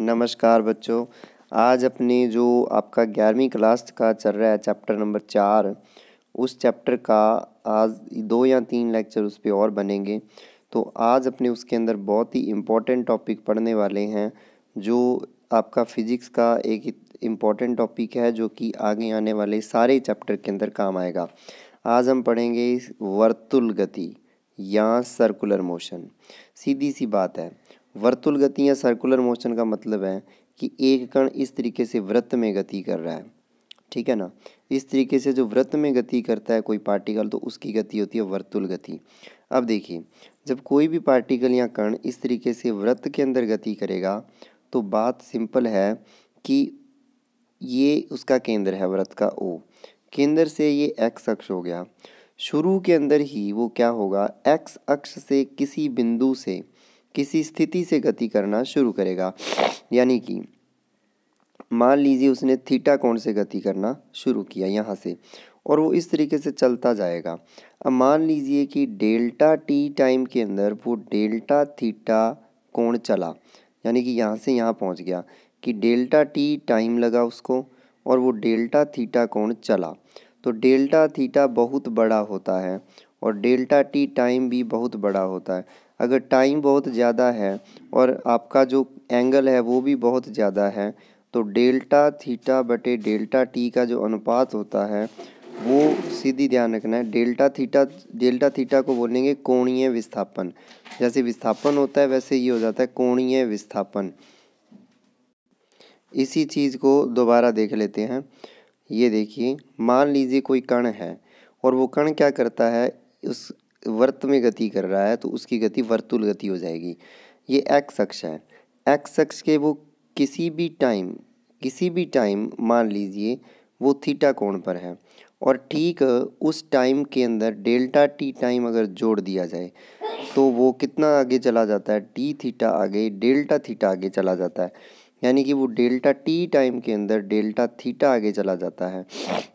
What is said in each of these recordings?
नमस्कार बच्चों आज अपने जो आपका ग्यारहवीं क्लास का चल रहा है चैप्टर नंबर चार उस चैप्टर का आज दो या तीन लेक्चर उस पर और बनेंगे तो आज अपने उसके अंदर बहुत ही इम्पोर्टेंट टॉपिक पढ़ने वाले हैं जो आपका फिजिक्स का एक इम्पॉर्टेंट टॉपिक है जो कि आगे आने वाले सारे चैप्टर के अंदर काम आएगा आज हम पढ़ेंगे वर्तुल गति या सर्कुलर मोशन सीधी सी बात है वर्तुल गति या सर्कुलर मोशन का मतलब है कि एक कण इस तरीके से वृत्त में गति कर रहा है ठीक है ना इस तरीके से जो वृत्त में गति करता है कोई पार्टिकल तो उसकी गति होती है वर्तुल गति अब देखिए जब कोई भी पार्टिकल या कण इस तरीके से वृत्त के अंदर गति करेगा तो बात सिंपल है कि ये उसका केंद्र है व्रत का ओ केंद्र से ये एक्स अक्ष हो गया शुरू के अंदर ही वो क्या होगा एक्स अक्ष से किसी बिंदु से किसी स्थिति से गति करना शुरू करेगा यानी कि मान लीजिए उसने थीटा कोण से गति करना शुरू किया यहाँ से और वो इस तरीके से चलता जाएगा अब मान लीजिए कि डेल्टा टी टाइम के अंदर वो डेल्टा थीटा कोण चला यानी कि यहाँ से यहाँ पहुँच गया कि डेल्टा टी टाइम लगा उसको और वो डेल्टा थीटा कोण चला तो डेल्टा थीटा बहुत बड़ा होता है और डेल्टा टी टाइम भी बहुत बड़ा होता है अगर टाइम बहुत ज़्यादा है और आपका जो एंगल है वो भी बहुत ज़्यादा है तो डेल्टा थीटा बटे डेल्टा टी का जो अनुपात होता है वो सीधी ध्यान रखना है डेल्टा थीटा डेल्टा थीटा को बोलेंगे कोणीय विस्थापन जैसे विस्थापन होता है वैसे ये हो जाता है कोणीय विस्थापन इसी चीज़ को दोबारा देख लेते हैं ये देखिए मान लीजिए कोई कण है और वो कण क्या करता है उस वर्त में गति कर रहा है तो उसकी गति वर्तुल गति हो जाएगी ये एक्स अक्ष है एक्स अक्ष के वो किसी भी टाइम किसी भी टाइम मान लीजिए वो थीटा कोण पर है और ठीक उस टाइम के अंदर डेल्टा टी टाइम अगर जोड़ दिया जाए तो वो कितना आगे चला जाता है टी थीटा आगे डेल्टा थीटा आगे चला जाता है यानी कि वो डेल्टा टी टाइम के अंदर डेल्टा थीटा आगे चला जाता है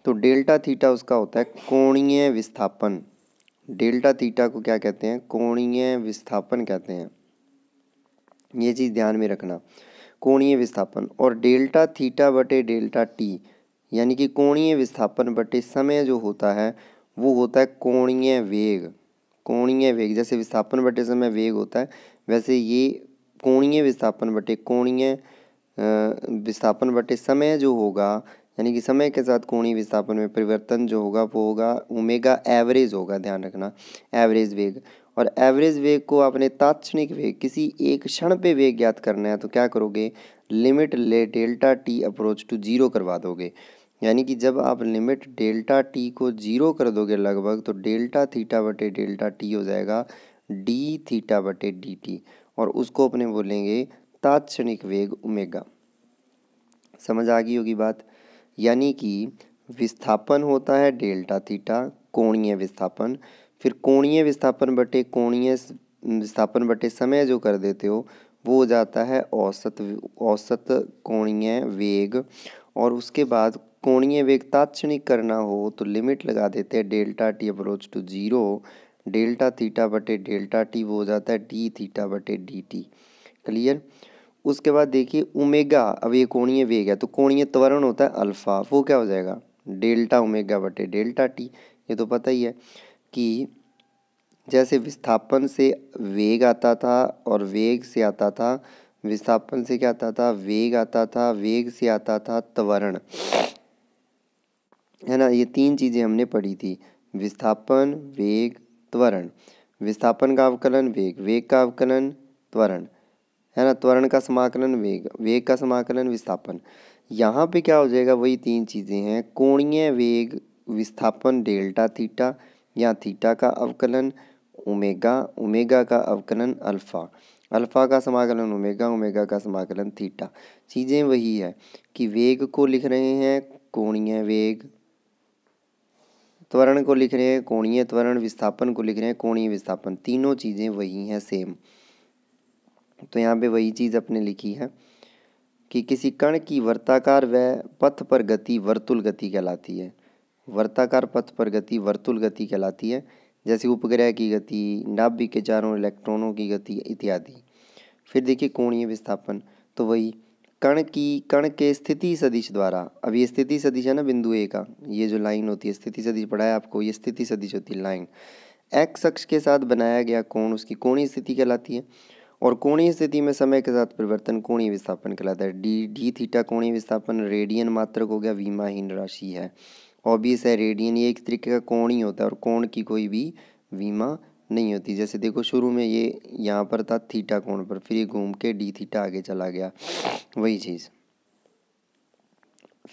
तो डेल्टा थीटा उसका होता है कोणीय विस्थापन डेल्टा थीटा को क्या कहते हैं कोणीय विस्थापन कहते हैं ये चीज़ ध्यान में रखना कोणीय विस्थापन और डेल्टा थीटा बटे डेल्टा टी यानी कि कोणीय विस्थापन बटे समय जो होता है वो होता है कोणीय वेग कोणीय वेग जैसे विस्थापन बटे समय वेग होता है वैसे ये कोणीय विस्थापन बटे कोणीय विस्थापन बटे समय जो होगा यानी कि समय के साथ कोणीय विस्थापन में परिवर्तन जो होगा वो होगा ओमेगा एवरेज होगा ध्यान रखना एवरेज वेग और एवरेज वेग को आपने तात्क्षणिक वेग किसी एक क्षण पे वेग ज्ञात करना है तो क्या करोगे लिमिट ले delta T approach to zero करवा दोगे यानी कि जब आप लिमिट डेल्टा टी को जीरो कर दोगे लगभग तो डेल्टा थीटा बटे डेल्टा टी हो जाएगा डी थीटा बटे डी टी और उसको अपने बोलेंगे तात्क्षणिक वेग उमेगा समझ आ गई होगी बात यानी कि विस्थापन होता है डेल्टा थीटा कोणीय विस्थापन फिर कोणीय विस्थापन बटे कोणीय विस्थापन बटे समय जो कर देते हो वो हो जाता है औसत औसत कोणीय वेग और उसके बाद कोणीय वेग तात्क्षणिक करना हो तो लिमिट लगा देते हैं delta T approach to zero delta theta बटे डेल्टा टी वो हो जाता है डी थीटा बटे डी टी क्लियर उसके बाद देखिए ओमेगा अब ये कोणीय वेग है तो कोणीय त्वरण होता है अल्फ़ा वो क्या हो जाएगा डेल्टा ओमेगा बटे डेल्टा टी ये तो पता ही है कि जैसे विस्थापन से वेग आता था और वेग से आता था विस्थापन से क्या आता था वेग आता था वेग से आता था त्वरण है ना ये तीन चीज़ें हमने पढ़ी थी विस्थापन वेग त्वरण विस्थापन का अवकलन वेग वेग का अवकलन त्वरण है ना त्वरण का समाकलन वेग वेग का समाकलन विस्थापन यहाँ पे क्या हो जाएगा वही तीन चीज़ें हैं कोणीय वेग विस्थापन डेल्टा थीटा या थीटा का अवकलन ओमेगा ओमेगा का अवकलन अल्फ़ा अल्फ़ा का समाकलन ओमेगा ओमेगा का समाकलन थीटा चीज़ें वही है कि वेग को लिख रहे हैं कोणीय वेग त्वरण को लिख रहे हैं कोणीय त्वरण विस्थापन को लिख रहे हैं कोणीय विस्थापन तीनों चीज़ें वही हैं सेम तो यहाँ पे वही चीज़ अपने लिखी है कि किसी कण की वर्ताकार व पथ पर गति वर्तुल गति कहलाती है वर्ताकार पथ पर गति वर्तुल गति कहलाती है जैसे उपग्रह की गति नाभिक के चारों इलेक्ट्रॉनों की गति इत्यादि फिर देखिए कोणीय विस्थापन तो वही कण की कण के स्थिति सदिश द्वारा अब ये स्थिति सदिश है ना बिंदु ए का ये जो लाइन होती है स्थिति सदिश पढ़ाया आपको ये स्थिति सदिश होती है लाइन एक्स अक्ष के साथ बनाया गया कोण उसकी कोणीय स्थिति कहलाती है और कोणीय स्थिति में समय के साथ परिवर्तन कोणीय विस्थापन कहलाता है डी डी थीटा कोणीय विस्थापन रेडियन मात्रक हो गया विमाहीन राशि है ऑबियस है रेडियन ये एक तरीके का कोण ही होता है और कोण की कोई भी वीमा नहीं होती जैसे देखो शुरू में ये यहाँ पर था थीटा कोण पर फिर ये घूम के डी थीटा आगे चला गया वही चीज़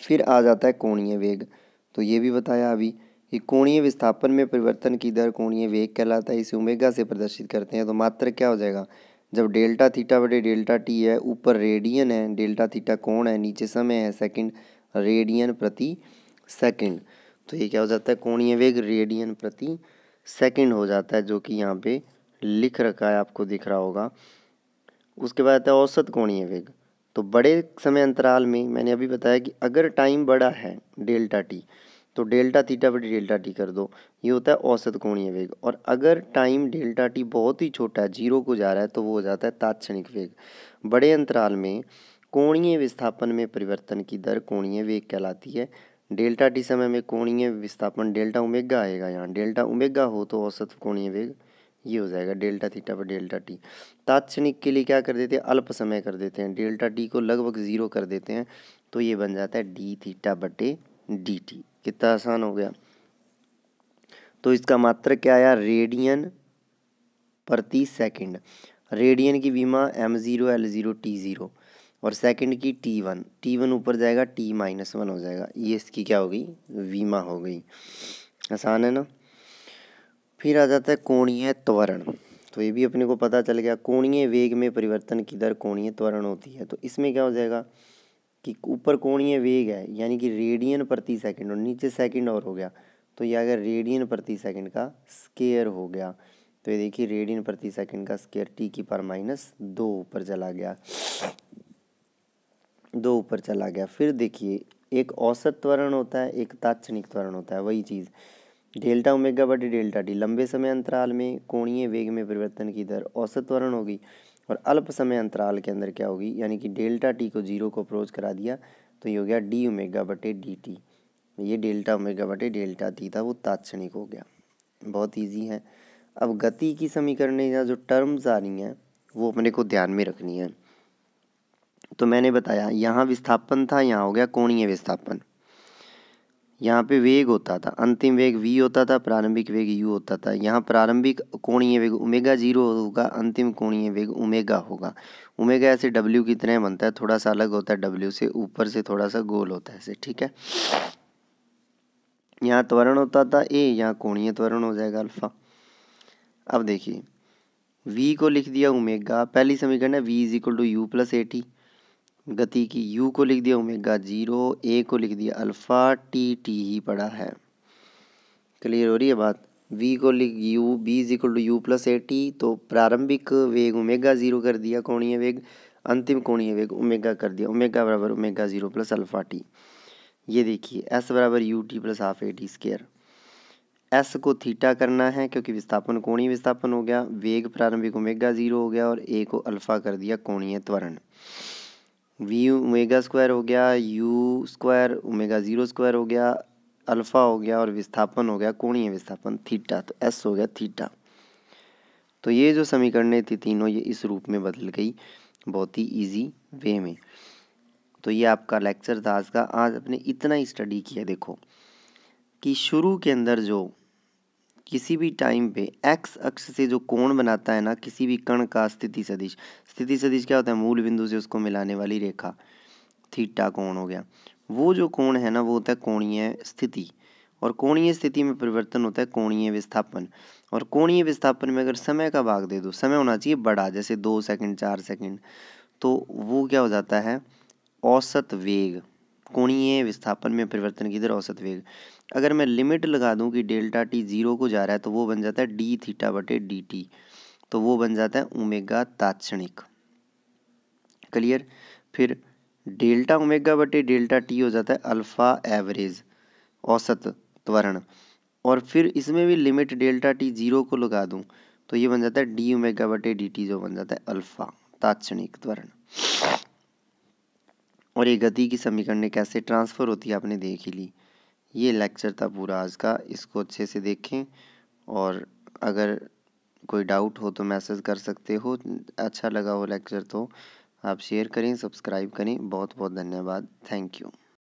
फिर आ जाता है कोणीय वेग तो ये भी बताया अभी कि कोणीय विस्थापन में परिवर्तन की दर कोणीय वेग कहलाता है इसे उमेगा से प्रदर्शित करते हैं तो मात्र क्या हो जाएगा जब डेल्टा थीटा बटे डेल्टा टी है ऊपर रेडियन है डेल्टा थीटा कोण है नीचे समय है सेकंड रेडियन प्रति सेकंड तो ये क्या हो जाता है कोणीय वेग रेडियन प्रति सेकंड हो जाता है जो कि यहाँ पे लिख रखा है आपको दिख रहा होगा उसके बाद आता है औसत कोणीय वेग तो बड़े समय अंतराल में मैंने अभी बताया कि अगर टाइम बड़ा है डेल्टा टी तो डेल्टा थीटा बटी डेल्टा टी कर दो ये होता है औसत कोणीय वेग और अगर टाइम डेल्टा टी बहुत ही छोटा है जीरो को जा रहा है तो वो हो जाता है तात्क्षणिक वेग बड़े अंतराल में कोणीय विस्थापन में परिवर्तन की दर कोणीय वेग कहलाती है डेल्टा टी समय में कोणीय विस्थापन डेल्टा उमेगा आएगा यहाँ डेल्टा उमेगा हो तो औसत कोणीय वेग ये हो जाएगा डेल्टा थीटा पर डेल्टा टी तात्क्षणिक के लिए क्या कर देते हैं अल्प समय कर देते हैं डेल्टा टी को लगभग ज़ीरो कर देते हैं तो ये बन जाता है डी थीटा बटे डी टी कितना आसान हो गया तो इसका मात्र क्या आया रेडियन प्रति सेकंड रेडियन की बीमा M zero L zero T zero और सेकंड की टी वन टी वन ऊपर जाएगा टी माइनस वन हो जाएगा ये इसकी क्या हो गई बीमा हो गई आसान है ना फिर आ जाता है कोणीय त्वरण तो ये भी अपने को पता चल गया कोणीय वेग में परिवर्तन की दर कोणीय त्वरण होती है तो इसमें क्या हो जाएगा कि ऊपर कोणीय वेग है यानी कि रेडियन प्रति सेकंड और नीचे सेकंड और हो गया तो यह अगर रेडियन प्रति सेकंड का स्केयर हो गया तो ये देखिए रेडियन प्रति सेकंड का स्केयर टी की पर माइनस दो ऊपर चला गया दो ऊपर चला गया फिर देखिए एक औसत त्वरण होता है एक ताक्षणिक त्वरण होता है वही चीज़ डेल्टा ओमेगा बटे डेल्टा टी लंबे समय अंतराल में कोणीय वेग में परिवर्तन की दर औसत त्वरण होगी और अल्प समय अंतराल के अंदर क्या होगी यानी कि डेल्टा टी को जीरो को अप्रोच करा दिया तो ये हो गया डी ओमेगा बटे डी टी ये डेल्टा ओमेगा बटे डेल्टा टी था वो तात्क्षणिक हो गया बहुत ईजी है अब गति की समीकरण या जो टर्म्स आ रही हैं वो अपने को ध्यान में रखनी है तो मैंने बताया यहाँ विस्थापन था यहाँ हो गया कोणीय विस्थापन यहाँ पे वेग होता था अंतिम वेग वी होता था प्रारंभिक वेग यू होता था यहाँ प्रारंभिक कोणीय वेग उमेगा जीरो होगा अंतिम कोणीय वेग उमेगा होगा उमेगा ऐसे डब्ल्यू की तरह बनता है थोड़ा सा अलग होता है डब्ल्यू से ऊपर से थोड़ा सा गोल होता है ऐसे ठीक है यहाँ त्वरण होता था ए यहाँ कोणीय त्वरण हो जाएगा अल्फा अब देखिए वी को लिख दिया उमेगा पहली समीकरण है V is equal to U plus A T गति की यू को लिख दिया ओमेगा ज़ीरो ए को लिख दिया अल्फ़ा टी टी ही पड़ा है क्लियर हो रही है बात वी को लिख U V is equal to U plus A T तो प्रारंभिक वेग ओमेगा ज़ीरो कर दिया कोणीय वेग अंतिम कोणीय वेग ओमेगा कर दिया ओमेगा बराबर omega zero plus alpha T ये देखिए एस बराबर U T plus half A T square S को थीटा करना है क्योंकि विस्थापन कोणीय विस्थापन हो गया वेग प्रारंभिक ओमेगा ज़ीरो हो गया और ए को अल्फ़ा कर दिया कोणीय त्वरण वी ओमेगा स्क्वायर हो गया U square omega zero square हो गया अल्फ़ा हो गया और विस्थापन हो गया कोणीय विस्थापन थीटा तो एस हो गया थीटा तो ये जो समीकरणें थी तीनों ये इस रूप में बदल गई बहुत ही इजी वे में तो ये आपका लेक्चर था आज का आज अपने इतना ही स्टडी किया देखो कि शुरू के अंदर जो किसी भी टाइम पे एक्स अक्ष से जो कोण बनाता है ना किसी भी कण का स्थिति सदिश स्थिति सदिश क्या होता है मूल बिंदु से उसको मिलाने वाली रेखा थीटा कोण हो गया वो जो कोण है ना वो होता है कोणीय स्थिति और कोणीय स्थिति में परिवर्तन होता है कोणीय विस्थापन और कोणीय विस्थापन में अगर समय का भाग दे दो समय होना चाहिए बड़ा जैसे दो सेकंड चार सेकंड तो वो क्या हो जाता है औसत वेग कोणीय विस्थापन में परिवर्तन की दर औसत वेग अगर मैं लिमिट लगा दूं कि डेल्टा टी ज़ीरो को जा रहा है तो वो बन जाता है डी थीटा बटे डी टी तो वो बन जाता है ओमेगा तात्क्षणिक क्लियर फिर डेल्टा ओमेगा बटे डेल्टा टी हो जाता है अल्फ़ा एवरेज औसत त्वरण और फिर इसमें भी लिमिट डेल्टा टी ज़ीरो को लगा दूं तो ये बन जाता है डी ओमेगा बटे डी टी जो बन जाता है अल्फ़ा तात्क्षणिक त्वरण और ये गति की समीकरण कैसे ट्रांसफ़र होती है आपने देख ही ली ये लेक्चर था पूरा आज का इसको अच्छे से देखें और अगर कोई डाउट हो तो मैसेज कर सकते हो अच्छा लगा हो लेक्चर तो आप शेयर करें सब्सक्राइब करें बहुत बहुत धन्यवाद थैंक यू